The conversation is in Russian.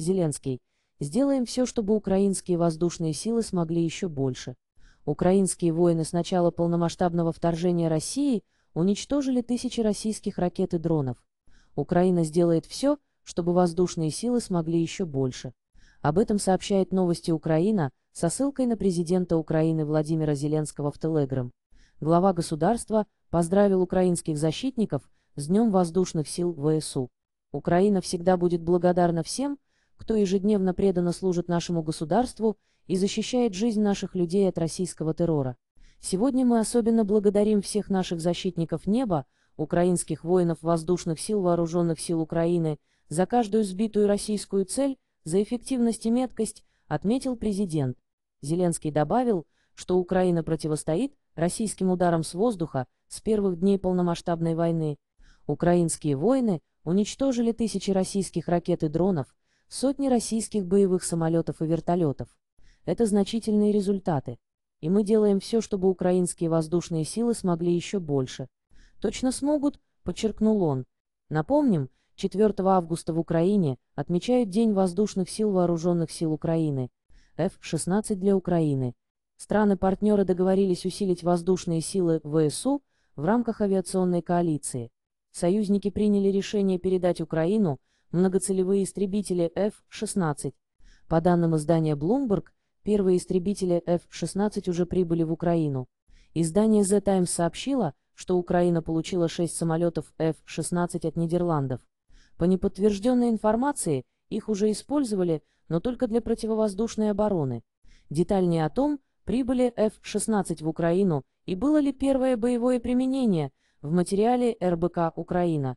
Зеленский. Сделаем все, чтобы украинские воздушные силы смогли еще больше. Украинские воины с начала полномасштабного вторжения России уничтожили тысячи российских ракет и дронов. Украина сделает все, чтобы воздушные силы смогли еще больше. Об этом сообщает новости Украина со ссылкой на президента Украины Владимира Зеленского в Телеграм. Глава государства поздравил украинских защитников с Днем воздушных сил ВСУ. Украина всегда будет благодарна всем, кто ежедневно преданно служит нашему государству и защищает жизнь наших людей от российского террора. Сегодня мы особенно благодарим всех наших защитников неба, украинских воинов воздушных сил вооруженных сил Украины, за каждую сбитую российскую цель, за эффективность и меткость, отметил президент. Зеленский добавил, что Украина противостоит российским ударам с воздуха с первых дней полномасштабной войны. Украинские воины уничтожили тысячи российских ракет и дронов, сотни российских боевых самолетов и вертолетов. Это значительные результаты. И мы делаем все, чтобы украинские воздушные силы смогли еще больше. Точно смогут, подчеркнул он. Напомним, 4 августа в Украине отмечают День воздушных сил Вооруженных сил Украины, F-16 для Украины. Страны-партнеры договорились усилить воздушные силы ВСУ в рамках авиационной коалиции. Союзники приняли решение передать Украину многоцелевые истребители F-16. По данным издания Bloomberg, первые истребители F-16 уже прибыли в Украину. Издание The Times сообщило, что Украина получила 6 самолетов F-16 от Нидерландов. По неподтвержденной информации, их уже использовали, но только для противовоздушной обороны. Детальнее о том, прибыли F-16 в Украину и было ли первое боевое применение в материале РБК «Украина».